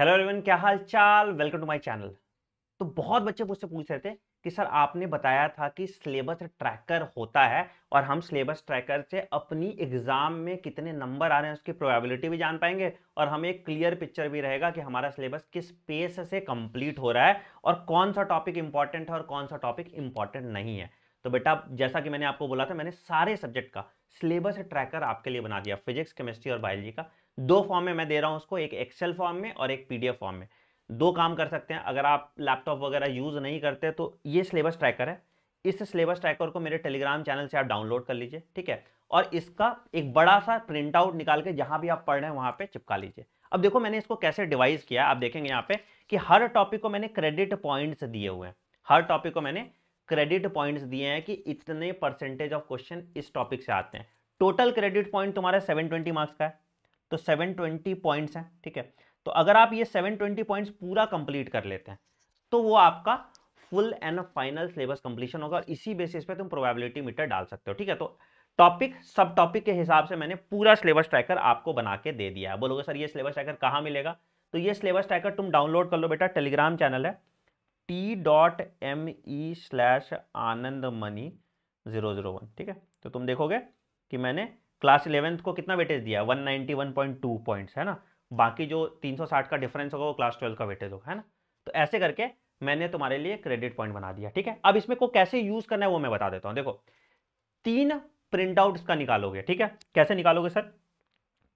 hello everyone क्या हाल चाल welcome to my channel तो बहुत बच्चे मुझसे पूछ रहे थे कि सर आपने बताया था कि सिलेबस ट्रैकर होता है और हम सिलेबस ट्रैकर से अपनी एग्जाम में कितने नंबर आ रहे हैं उसकी प्रोबेबिलिटी भी जान पाएंगे और हमें एक क्लियर पिक्चर भी रहेगा कि हमारा सिलेबस किस पेस से कंप्लीट हो रहा है और कौन सा टॉपिक इंपॉर्टेंट है और कौन सा टॉपिक इंपॉर्टेंट नहीं है तो बेटा जैसा कि मैंने आपको बोला था मैंने सारे सब्जेक्ट का सिलेबस ट्रैकर आपके लिए बना दिया फिजिक्स केमिस्ट्री और बायोलॉजी का दो फॉर्म में मैं दे रहा हूँ उसको एक एक्सेल फॉर्म में और एक पीडीएफ फॉर्म में दो काम कर सकते हैं अगर आप लैपटॉप वगैरह यूज़ नहीं करते तो ये सिलेबस ट्रैकर है इस सिलेबस ट्रैकर को मेरे टेलीग्राम चैनल से आप डाउनलोड कर लीजिए ठीक है और इसका एक बड़ा सा प्रिंट आउट निकाल के जहाँ भी आप पढ़ रहे हैं वहाँ पर चिपका लीजिए अब देखो मैंने इसको कैसे डिवाइस किया आप देखेंगे यहाँ पे कि हर टॉपिक को मैंने क्रेडिट पॉइंट्स दिए हुए हैं हर टॉपिक को मैंने क्रेडिट पॉइंट्स दिए हैं कि इतने परसेंटेज ऑफ क्वेश्चन इस टॉपिक से आते हैं टोटल क्रेडिट पॉइंट तुम्हारा 720 मार्क्स का है तो 720 पॉइंट्स हैं ठीक है तो अगर आप ये 720 पॉइंट्स पूरा कंप्लीट कर लेते हैं तो वो आपका full and final syllabus completion होगा इसी बेसिस पे तुम प्रोबेबिलिटी मीटर डाल सकते हो ठीक है तो टॉपिक सब टॉपिक के हिसाब से मैंने पूरा सिलेबस ट्रैकर आपको बना के दे दिया है बोलोगे सर ये सिलेबस ट्रैकर कहाँ मिलेगा तो ये सिलेबस ट्रैकर तुम डाउनलोड कर लो बेटा टेलीग्राम चैनल है T dot M E slash Anand money zero zero one ठीक है तो तुम देखोगे कि मैंने क्लास इलेवेंथ को कितना वेटेज दिया 191.2 पॉइंट्स है ना बाकी जो 360 का डिफरेंस होगा वो क्लास ट्वेल्व का वेटेज होगा है ना तो ऐसे करके मैंने तुम्हारे लिए क्रेडिट पॉइंट बना दिया ठीक है अब इसमें को कैसे यूज करना है वो मैं बता देता हूँ देखो तीन प्रिंटआउट का निकालोगे ठीक है कैसे निकालोगे सर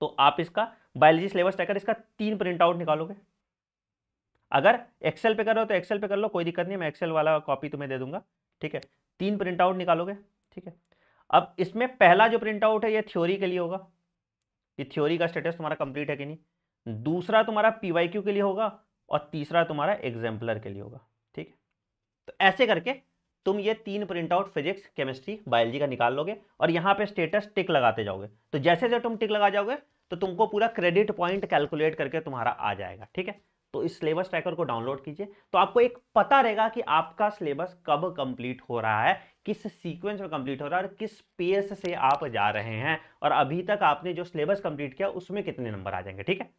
तो आप इसका बायोलॉजी सिलेबस ट्रैकर इसका तीन प्रिंटआउट निकालोगे अगर एक्सेल पे कर रहे हो तो एक्सेल पे कर लो कोई दिक्कत नहीं मैं एक्सेल वाला कॉपी तुम्हें दे दूंगा ठीक है तीन प्रिंटआउट निकालोगे ठीक है अब इसमें पहला जो प्रिंट आउट है ये थ्योरी के लिए होगा कि थ्योरी का स्टेटस तुम्हारा कंप्लीट है कि नहीं दूसरा तुम्हारा पीवाईक्यू के लिए होगा और तीसरा तुम्हारा एग्जाम्पलर के लिए होगा ठीक है तो ऐसे करके तुम ये तीन print out physics chemistry biology का निकाल लोगे और यहाँ पे स्टेटस टिक लगाते जाओगे तो जैसे जैसे तुम टिक लगा जाओगे तो तुमको पूरा क्रेडिट पॉइंट कैलकुलेट करके तुम्हारा आ जाएगा ठीक है तो इस सिलेबस ट्रैकर को डाउनलोड कीजिए तो आपको एक पता रहेगा कि आपका सिलेबस कब कंप्लीट हो रहा है किस सीक्वेंस में कंप्लीट हो रहा है और किस पेस से आप जा रहे हैं और अभी तक आपने जो सिलेबस कंप्लीट किया उसमें कितने नंबर आ जाएंगे ठीक है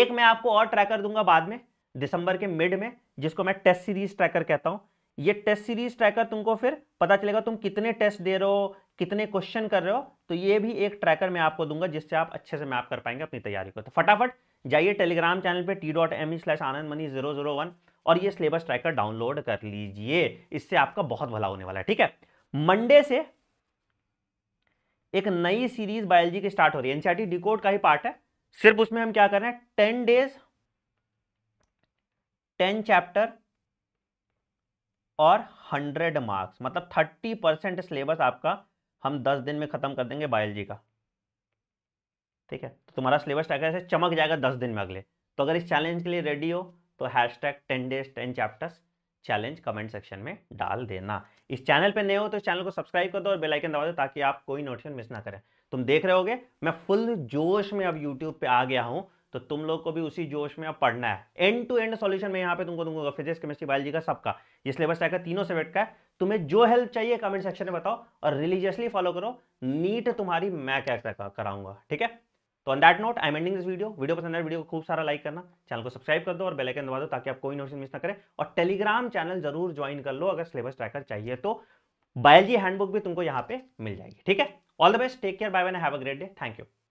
एक मैं आपको और ट्रैकर दूंगा बाद में दिसंबर के मिड में जिसको मैं टेस्ट सीरीज ट्रैकर कहता हूँ ये टेस्ट सीरीज ट्रैकर तुमको फिर पता चलेगा तुम कितने टेस्ट दे रहे हो कितने क्वेश्चन कर रहे हो तो ये भी एक ट्रैकर मैं आपको दूंगा जिससे आप अच्छे से मैप कर पाएंगे अपनी तैयारी को तो फटाफट जाइए टेलीग्राम चैनल पे T dot M E slash Anand money zero zero one और ये सिलेबस ट्रैकर डाउनलोड कर लीजिए इससे आपका बहुत भला होने वाला है ठीक है मंडे से एक नई सीरीज बायोलॉजी की स्टार्ट हो रही है एनसीआरटी डिकोड e का ही पार्ट है सिर्फ उसमें हम क्या कर रहे हैं टेन डेज टेन चैप्टर और हंड्रेड मार्क्स मतलब थर्टी परसेंट सिलेबस आपका हम दस दिन में ख़त्म कर देंगे बायोलॉजी का ठीक है तो तुम्हारा सिलेबस टाइगर ऐसे चमक जाएगा दस दिन में अगले तो अगर इस चैलेंज के लिए रेडी हो तो hashtag ten days ten chapters challenge comment section में डाल देना इस चैनल पे नए हो तो इस चैनल को सब्सक्राइब कर दो और बेल आइकन दबा दो ताकि आप कोई नोटिफिकेशन मिस ना करें तुम देख रहे होगे मैं फुल जोश में अब यूट्यूब पे आ गया हूँ तो तुम लोग को भी उसी जोश में अब पढ़ना है एंड टू एंड सॉल्यूशन में यहाँ पे तुमको तुमको फिजिक्स केमिस्ट्री बायोलॉजी का सबका ये सिलेबस आएगा तीनों सब्जेक्ट का तुम्हें जो हेल्प चाहिए कमेंट सेक्शन में बताओ और रिलीजियसली फॉलो करो नीट तुम्हारी मैं क्या कराऊंगा ठीक है तो on that note I ending this video video पसंद है वीडियो तो को खूब सारा लाइक करना चैनल को सब्सक्राइब कर दो और बेल आइकन दबा दो ताकि आप कोई नोटिस मिस ना करें और टेलीग्राम चैनल जरूर ज्वाइन कर लो अगर सिलेबस ट्रैकर चाहिए तो बायोलॉजी हैंडबुक भी तुमको यहाँ पे मिल जाएगी ठीक है all the best take care bye bye have a great day thank you